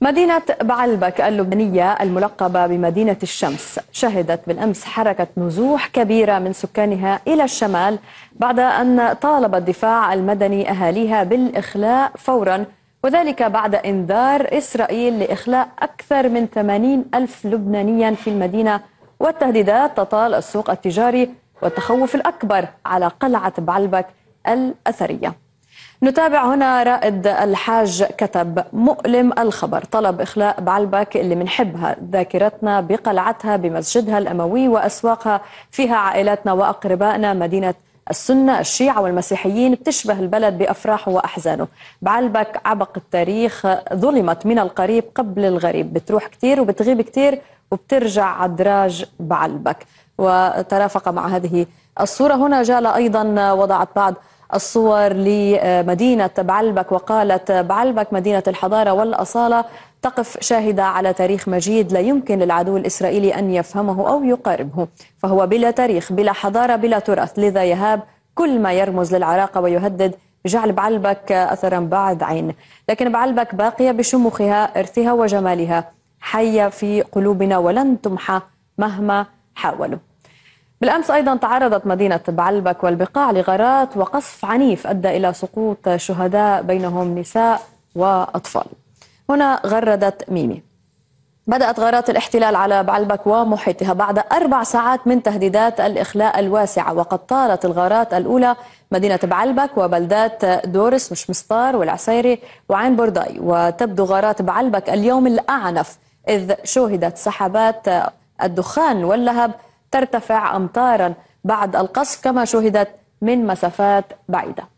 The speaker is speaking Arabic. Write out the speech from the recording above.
مدينة بعلبك اللبنانية الملقبة بمدينة الشمس شهدت بالأمس حركة نزوح كبيرة من سكانها إلى الشمال بعد أن طالب الدفاع المدني أهاليها بالإخلاء فورا وذلك بعد إنذار إسرائيل لإخلاء أكثر من 80 ألف لبنانيا في المدينة والتهديدات تطال السوق التجاري والتخوف الأكبر على قلعة بعلبك الأثرية نتابع هنا رائد الحاج كتب مؤلم الخبر طلب إخلاء بعلبك اللي منحبها ذاكرتنا بقلعتها بمسجدها الأموي وأسواقها فيها عائلاتنا وأقربائنا مدينة السنة الشيعة والمسيحيين بتشبه البلد بأفراحه وأحزانه بعلبك عبق التاريخ ظلمت من القريب قبل الغريب بتروح كتير وبتغيب كتير وبترجع عدراج بعلبك وترافق مع هذه الصورة هنا جال أيضا وضعت بعض الصور لمدينة بعلبك وقالت بعلبك مدينة الحضارة والأصالة تقف شاهدة على تاريخ مجيد لا يمكن للعدو الإسرائيلي أن يفهمه أو يقاربه فهو بلا تاريخ بلا حضارة بلا تراث لذا يهاب كل ما يرمز للعراقة ويهدد جعل بعلبك أثرا بعد عين لكن بعلبك باقية بشموخها إرثها وجمالها حية في قلوبنا ولن تمحى مهما حاولوا بالأمس أيضا تعرضت مدينة بعلبك والبقاع لغارات وقصف عنيف أدى إلى سقوط شهداء بينهم نساء وأطفال هنا غردت ميمي بدأت غارات الاحتلال على بعلبك ومحيطها بعد أربع ساعات من تهديدات الإخلاء الواسعة وقد طالت الغارات الأولى مدينة بعلبك وبلدات دورس وشمستار والعسيري وعين برداي وتبدو غارات بعلبك اليوم الأعنف إذ شهدت سحبات الدخان واللهب ترتفع أمتارا بعد القصف كما شهدت من مسافات بعيده